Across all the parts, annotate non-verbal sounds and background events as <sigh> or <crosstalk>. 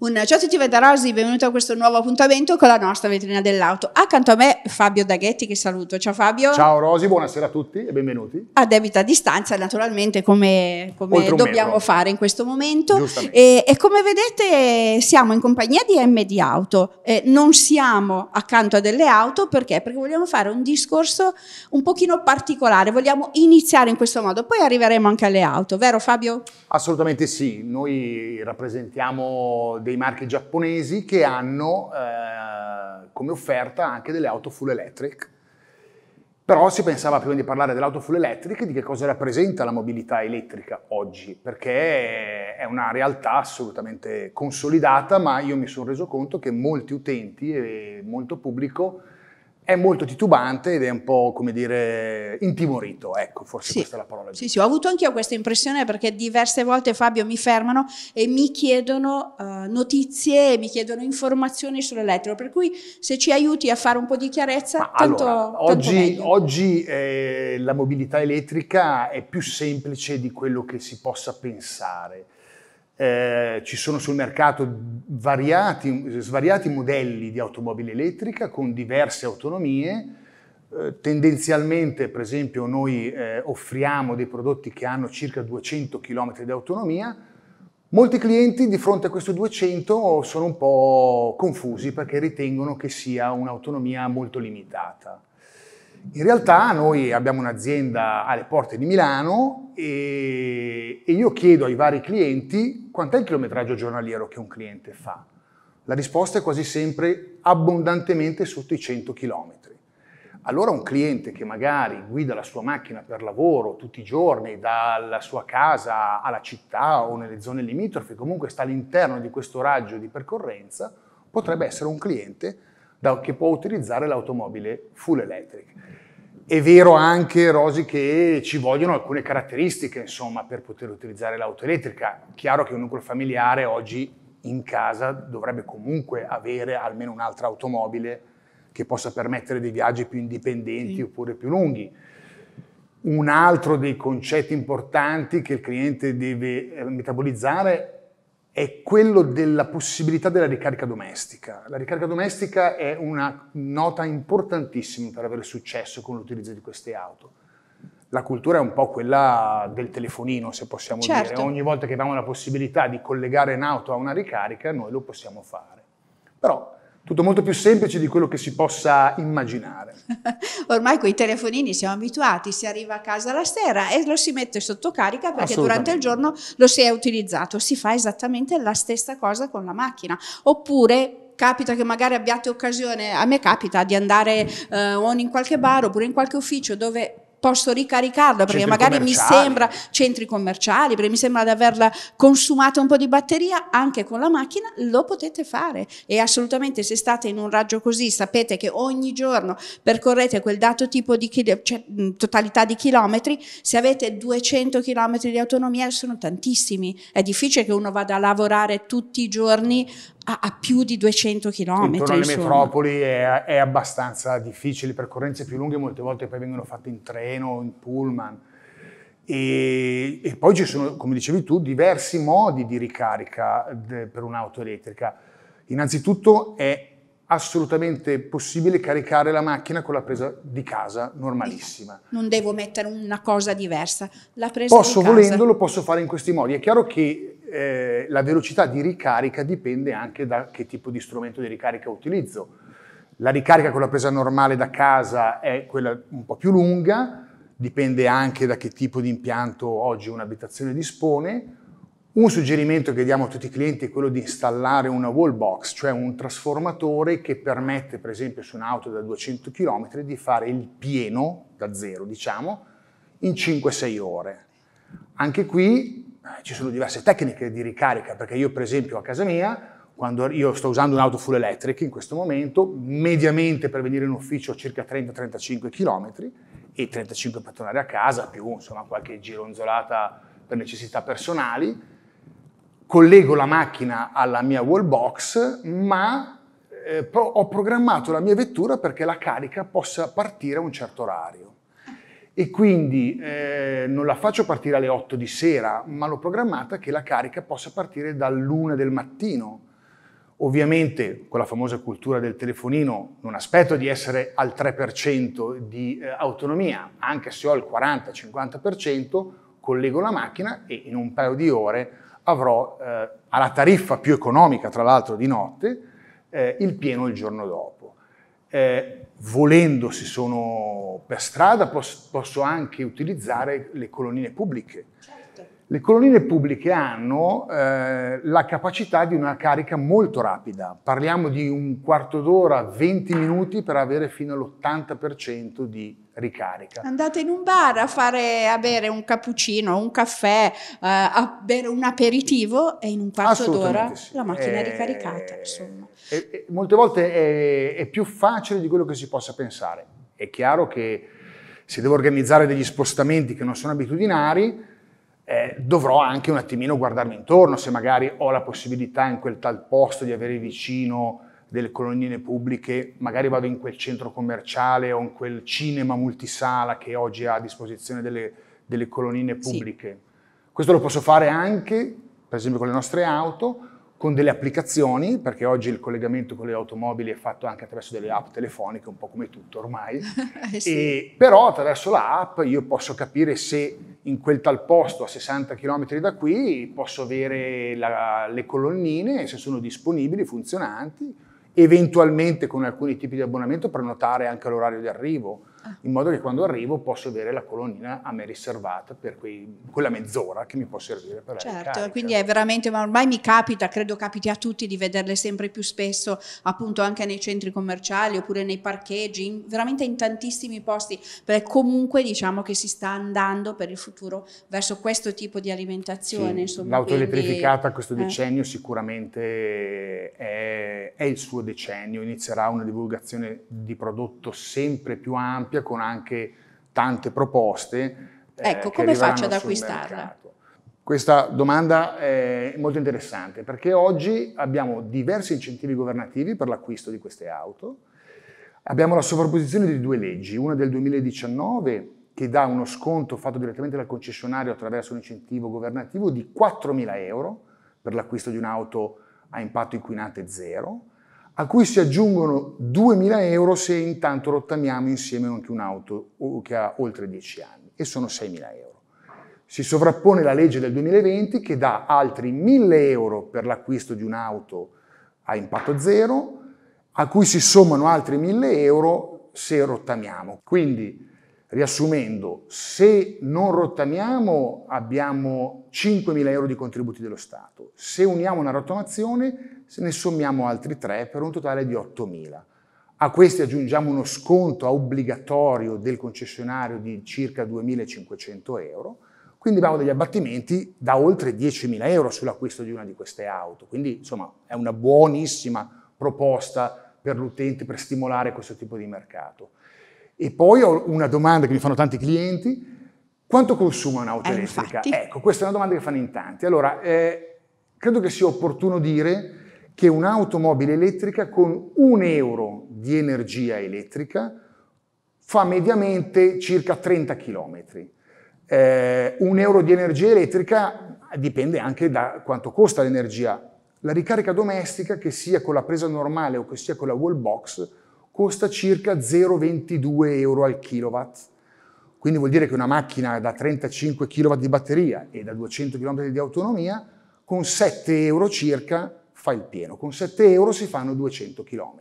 Un ciao a tutti veterani, benvenuti a questo nuovo appuntamento con la nostra vetrina dell'auto. Accanto a me Fabio Daghetti che saluto. Ciao Fabio. Ciao Rosi, buonasera a tutti e benvenuti. A debita distanza naturalmente come, come dobbiamo metro. fare in questo momento. E, e, come vedete siamo in compagnia di MD Auto. Eh, non siamo accanto a delle auto perché? Perché vogliamo fare un discorso un pochino particolare. Vogliamo iniziare in questo modo, poi arriveremo anche alle auto, vero Fabio? Assolutamente sì. Noi rappresentiamo dei marchi giapponesi che hanno eh, come offerta anche delle auto full electric. Però si pensava prima di parlare dell'auto full electric di che cosa rappresenta la mobilità elettrica oggi, perché è una realtà assolutamente consolidata, ma io mi sono reso conto che molti utenti e molto pubblico è molto titubante ed è un po', come dire, intimorito, ecco, forse sì. questa è la parola. Sì, sì, ho avuto anche io questa impressione perché diverse volte Fabio mi fermano e mi chiedono uh, notizie, mi chiedono informazioni sull'elettro, per cui se ci aiuti a fare un po' di chiarezza, Ma tanto, allora, oggi, tanto oggi eh, la mobilità elettrica è più semplice di quello che si possa pensare eh, ci sono sul mercato variati, svariati modelli di automobile elettrica con diverse autonomie. Eh, tendenzialmente, per esempio, noi eh, offriamo dei prodotti che hanno circa 200 km di autonomia. Molti clienti di fronte a questo 200 sono un po' confusi perché ritengono che sia un'autonomia molto limitata. In realtà noi abbiamo un'azienda alle porte di Milano e, e io chiedo ai vari clienti quant'è il chilometraggio giornaliero che un cliente fa? La risposta è quasi sempre abbondantemente sotto i 100 km. Allora un cliente che magari guida la sua macchina per lavoro tutti i giorni, dalla sua casa alla città o nelle zone limitrofe, comunque sta all'interno di questo raggio di percorrenza, potrebbe essere un cliente che può utilizzare l'automobile full electric. È vero anche, Rosi, che ci vogliono alcune caratteristiche, insomma, per poter utilizzare l'auto elettrica. Chiaro che un nucleo familiare oggi in casa dovrebbe comunque avere almeno un'altra automobile che possa permettere dei viaggi più indipendenti sì. oppure più lunghi. Un altro dei concetti importanti che il cliente deve eh, metabolizzare è quello della possibilità della ricarica domestica. La ricarica domestica è una nota importantissima per avere successo con l'utilizzo di queste auto. La cultura è un po' quella del telefonino, se possiamo certo. dire. Ogni volta che abbiamo la possibilità di collegare un'auto a una ricarica, noi lo possiamo fare. Però tutto molto più semplice di quello che si possa immaginare. <laughs> Ormai con i telefonini siamo abituati, si arriva a casa la sera e lo si mette sotto carica perché durante il giorno lo si è utilizzato, si fa esattamente la stessa cosa con la macchina. Oppure capita che magari abbiate occasione, a me capita di andare eh, o in qualche bar oppure in qualche ufficio dove posso ricaricarla perché centri magari mi sembra centri commerciali, perché mi sembra di averla consumata un po' di batteria, anche con la macchina lo potete fare e assolutamente se state in un raggio così sapete che ogni giorno percorrete quel dato tipo di cioè, totalità di chilometri, se avete 200 chilometri di autonomia sono tantissimi, è difficile che uno vada a lavorare tutti i giorni a, a più di 200 km. Intorno alle insomma. metropoli è, è, abbastanza difficile, percorrenze più lunghe molte volte poi vengono fatte in treno, in pullman. E, e poi ci sono, come dicevi tu, diversi modi di ricarica de, per un'auto elettrica. Innanzitutto è assolutamente possibile caricare la macchina con la presa di casa normalissima. Non devo mettere una cosa diversa. La presa posso di casa. volendolo, posso fare in questi modi. È chiaro che eh, la velocità di ricarica dipende anche da che tipo di strumento di ricarica utilizzo. La ricarica con la presa normale da casa è quella un po' più lunga, dipende anche da che tipo di impianto oggi un'abitazione dispone. Un suggerimento che diamo a tutti i clienti è quello di installare una wall box, cioè un trasformatore che permette, per esempio, su un'auto da 200 km di fare il pieno da zero, diciamo, in 5-6 ore. Anche qui eh, ci sono diverse tecniche di ricarica, perché io per esempio a casa mia quando io sto usando un'auto full electric in questo momento, mediamente per venire in ufficio circa 30-35 km e 35 per tornare a casa, più insomma qualche gironzolata per necessità personali, collego la macchina alla mia wall box, ma eh, ho programmato la mia vettura perché la carica possa partire a un certo orario e quindi eh, non la faccio partire alle 8 di sera, ma l'ho programmata che la carica possa partire dall'una del mattino. Ovviamente con la famosa cultura del telefonino non aspetto di essere al 3% di eh, autonomia, anche se ho il 40-50%, collego la macchina e in un paio di ore avrò eh, alla tariffa più economica, tra l'altro di notte, eh, il pieno il giorno dopo eh, volendo se sono per strada posso, posso anche utilizzare le colonnine pubbliche. Certo. Le colonnine pubbliche hanno eh, la capacità di una carica molto rapida, parliamo di un quarto d'ora, 20 minuti per avere fino all'80% di ricarica. Andate in un bar a, fare, a bere un cappuccino, un caffè, eh, a bere un aperitivo e in un quarto d'ora sì. la macchina è eh, ricaricata. Insomma. È, è, molte volte è, è più facile di quello che si possa pensare. È chiaro che se devo organizzare degli spostamenti che non sono abitudinari, eh, dovrò anche un attimino guardarmi intorno se magari ho la possibilità in quel tal posto di avere vicino delle colonnine pubbliche, magari vado in quel centro commerciale o in quel cinema multisala che oggi ha a disposizione delle, delle colonnine pubbliche. Sì. Questo lo posso fare anche, per esempio, con le nostre auto, con delle applicazioni, perché oggi il collegamento con le automobili è fatto anche attraverso delle app telefoniche, un po' come tutto ormai, <laughs> eh, sì. e, però attraverso l'app io posso capire se in quel tal posto a 60 km da qui posso avere la, le colonnine, se sono disponibili, funzionanti, eventualmente con alcuni tipi di abbonamento prenotare anche l'orario di arrivo in modo che quando arrivo posso avere la colonnina a me riservata per quei, quella mezz'ora che mi può servire per certo, la Certo, quindi è veramente, ma ormai mi capita, credo capiti a tutti di vederle sempre più spesso appunto anche nei centri commerciali oppure nei parcheggi, in, veramente in tantissimi posti, perché comunque diciamo che si sta andando per il futuro verso questo tipo di alimentazione. Sì, l'auto elettrificata questo eh. decennio eh. sicuramente è, è il suo decennio, inizierà una divulgazione di prodotto sempre più ampia ampia con anche tante proposte. Eh, ecco, come faccio ad acquistarla? Questa domanda è molto interessante perché oggi abbiamo diversi incentivi governativi per l'acquisto di queste auto. Abbiamo la sovrapposizione di due leggi, una del 2019 che dà uno sconto fatto direttamente dal concessionario attraverso un incentivo governativo di 4.000 euro per l'acquisto di un'auto a impatto inquinante zero a cui si aggiungono 2.000 euro se intanto rottamiamo insieme anche un'auto che ha oltre 10 anni, e sono 6.000 euro. Si sovrappone la legge del 2020 che dà altri 1.000 euro per l'acquisto di un'auto a impatto zero, a cui si sommano altri 1.000 euro se rottamiamo. Quindi Riassumendo, se non rottamiamo abbiamo 5.000 euro di contributi dello Stato, se uniamo una rottamazione se ne sommiamo altri 3 per un totale di 8.000. A questi aggiungiamo uno sconto obbligatorio del concessionario di circa 2.500 euro, quindi abbiamo degli abbattimenti da oltre 10.000 euro sull'acquisto di una di queste auto. Quindi insomma è una buonissima proposta per l'utente per stimolare questo tipo di mercato. E poi ho una domanda che mi fanno tanti clienti, quanto consuma un'auto eh, elettrica? Infatti. Ecco, questa è una domanda che fanno in tanti. Allora, eh, credo che sia opportuno dire che un'automobile elettrica con un euro di energia elettrica fa mediamente circa 30 km. Eh, un euro di energia elettrica dipende anche da quanto costa l'energia. La ricarica domestica, che sia con la presa normale o che sia con la wall box, costa circa 0,22 euro al kilowatt. Quindi vuol dire che una macchina da 35 kW di batteria e da 200 km di autonomia, con 7 euro circa fa il pieno. Con 7 euro si fanno 200 km.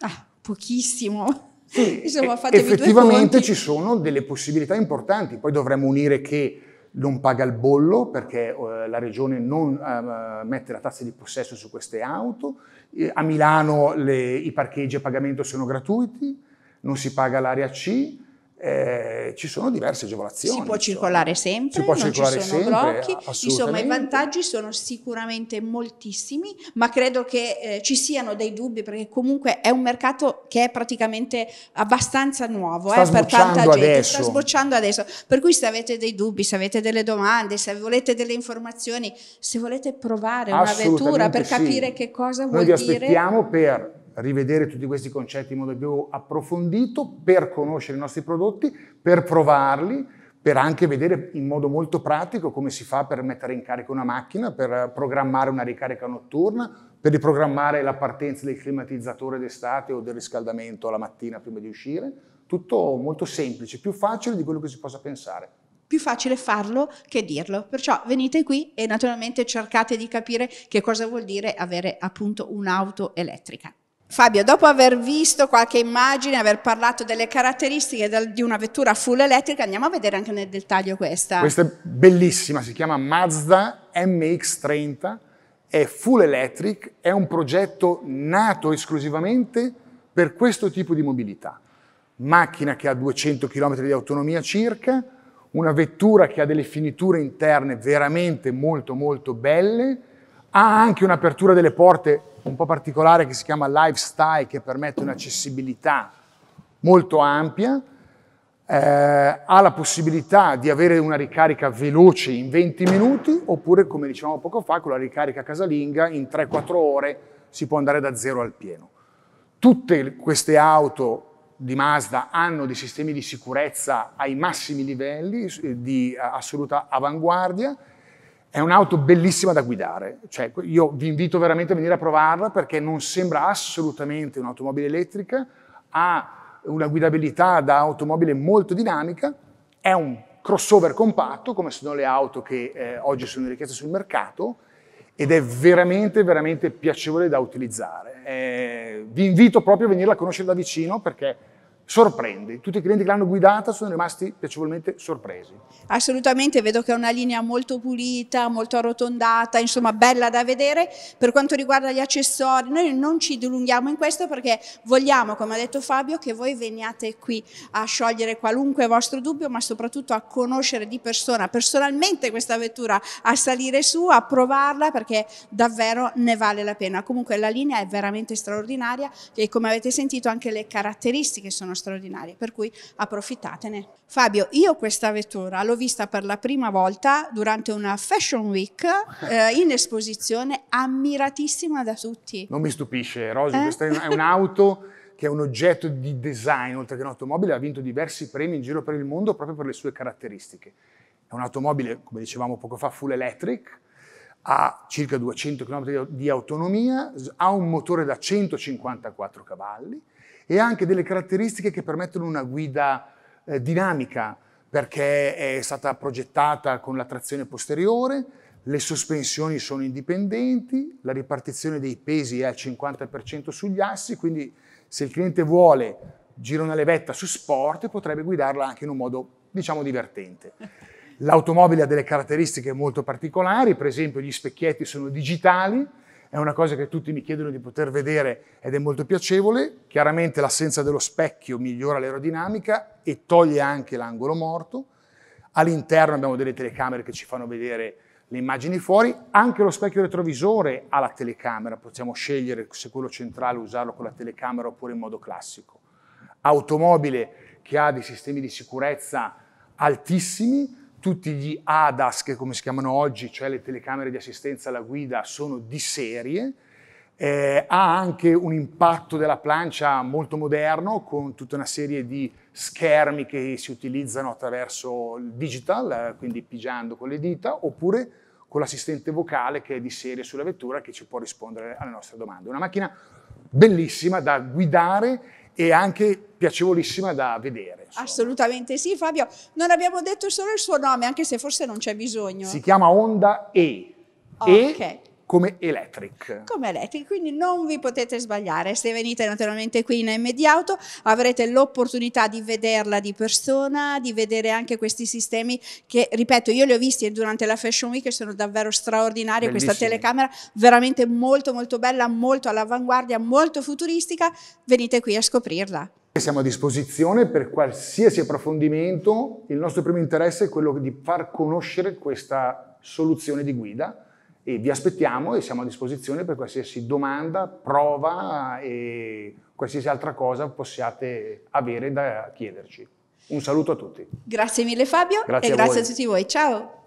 Ah, pochissimo. Sì, Insomma, effettivamente ci sono delle possibilità importanti. Poi dovremmo unire che non paga il bollo perché eh, la regione non eh, mette la tassa di possesso su queste auto, eh, a Milano le, i parcheggi a pagamento sono gratuiti, non si paga l'area C, eh, ci sono diverse agevolazioni. Si può circolare sempre, si può circolare ci sono sempre, blocchi, insomma i vantaggi sono sicuramente moltissimi, ma credo che eh, ci siano dei dubbi perché comunque è un mercato che è praticamente abbastanza nuovo eh, per tanta gente, adesso. sta sbocciando adesso, per cui se avete dei dubbi, se avete delle domande, se volete delle informazioni, se volete provare una vettura per capire che cosa Noi vuol dire... Noi vi aspettiamo per rivedere tutti questi concetti in modo più approfondito, per conoscere i nostri prodotti, per provarli, per anche vedere in modo molto pratico come si fa per mettere in carica una macchina, per programmare una ricarica notturna, per riprogrammare la partenza del climatizzatore d'estate o del riscaldamento la mattina prima di uscire. Tutto molto semplice, più facile di quello che si possa pensare più facile farlo che dirlo. Perciò venite qui e naturalmente cercate di capire che cosa vuol dire avere appunto un'auto elettrica. Fabio, dopo aver visto qualche immagine, aver parlato delle caratteristiche di una vettura full elettrica, andiamo a vedere anche nel dettaglio questa. Questa è bellissima, si chiama Mazda MX30, è full electric, è un progetto nato esclusivamente per questo tipo di mobilità. Macchina che ha 200 km di autonomia circa, una vettura che ha delle finiture interne veramente molto molto belle, ha anche un'apertura delle porte un po' particolare che si chiama Lifestyle, che permette un'accessibilità molto ampia, eh, ha la possibilità di avere una ricarica veloce in 20 minuti, oppure, come dicevamo poco fa, con la ricarica casalinga in 3-4 ore si può andare da zero al pieno. Tutte queste auto di Mazda hanno dei sistemi di sicurezza ai massimi livelli, eh, di eh, assoluta avanguardia, è un'auto bellissima da guidare, cioè, io vi invito veramente a venire a provarla perché non sembra assolutamente un'automobile elettrica, ha una guidabilità da automobile molto dinamica, è un crossover compatto come sono le auto che eh, oggi sono richieste sul mercato ed è veramente, veramente piacevole da utilizzare. Eh, vi invito proprio a venirla a conoscere da vicino perché sorprende. Tutti i clienti che l'hanno guidata sono rimasti piacevolmente sorpresi. Assolutamente, vedo che è una linea molto pulita, molto arrotondata, insomma bella da vedere. Per quanto riguarda gli accessori, noi non ci dilunghiamo in questo perché vogliamo, come ha detto Fabio, che voi veniate qui a sciogliere qualunque vostro dubbio, ma soprattutto a conoscere di persona, personalmente questa vettura, a salire su, a provarla perché davvero ne vale la pena. Comunque la linea è veramente straordinaria e come avete sentito anche le caratteristiche sono straordinarie, per cui approfittatene. Fabio, io questa vettura l'ho vista per la prima volta durante una Fashion Week eh, in esposizione, ammiratissima da tutti. Non mi stupisce, Rosy, eh? questa è un'auto che è un oggetto di design, oltre che un'automobile, ha vinto diversi premi in giro per il mondo proprio per le sue caratteristiche. È un'automobile, come dicevamo poco fa, full electric, ha circa 200 km di autonomia, ha un motore da 154 cavalli, e anche delle caratteristiche che permettono una guida eh, dinamica perché è stata progettata con la trazione posteriore, le sospensioni sono indipendenti, la ripartizione dei pesi è al 50% sugli assi, quindi se il cliente vuole gira una levetta su sport potrebbe guidarla anche in un modo diciamo divertente. L'automobile ha delle caratteristiche molto particolari, per esempio gli specchietti sono digitali, è una cosa che tutti mi chiedono di poter vedere ed è molto piacevole. Chiaramente l'assenza dello specchio migliora l'aerodinamica e toglie anche l'angolo morto. All'interno abbiamo delle telecamere che ci fanno vedere le immagini fuori, anche lo specchio retrovisore ha la telecamera, possiamo scegliere se quello centrale usarlo con la telecamera oppure in modo classico. Automobile che ha dei sistemi di sicurezza altissimi, tutti gli ADAS, che come si chiamano oggi, cioè le telecamere di assistenza alla guida, sono di serie, eh, ha anche un impatto della plancia molto moderno con tutta una serie di schermi che si utilizzano attraverso il digital, eh, quindi pigiando con le dita, oppure con l'assistente vocale che è di serie sulla vettura che ci può rispondere alle nostre domande. Una macchina bellissima da guidare e anche piacevolissima da vedere. Insomma. Assolutamente sì Fabio, non abbiamo detto solo il suo nome anche se forse non c'è bisogno. Si chiama Onda E. Oh, e ok come Electric. Come Electric, quindi non vi potete sbagliare. Se venite naturalmente qui in AMD Auto avrete l'opportunità di vederla di persona, di vedere anche questi sistemi che, ripeto, io li ho visti durante la Fashion Week, e sono davvero straordinari. Bellissimi. Questa telecamera veramente molto molto bella, molto all'avanguardia, molto futuristica. Venite qui a scoprirla. Siamo a disposizione per qualsiasi approfondimento. Il nostro primo interesse è quello di far conoscere questa soluzione di guida e vi aspettiamo e siamo a disposizione per qualsiasi domanda, prova e qualsiasi altra cosa possiate avere da chiederci. Un saluto a tutti. Grazie mille Fabio grazie e grazie a tutti voi. Ciao.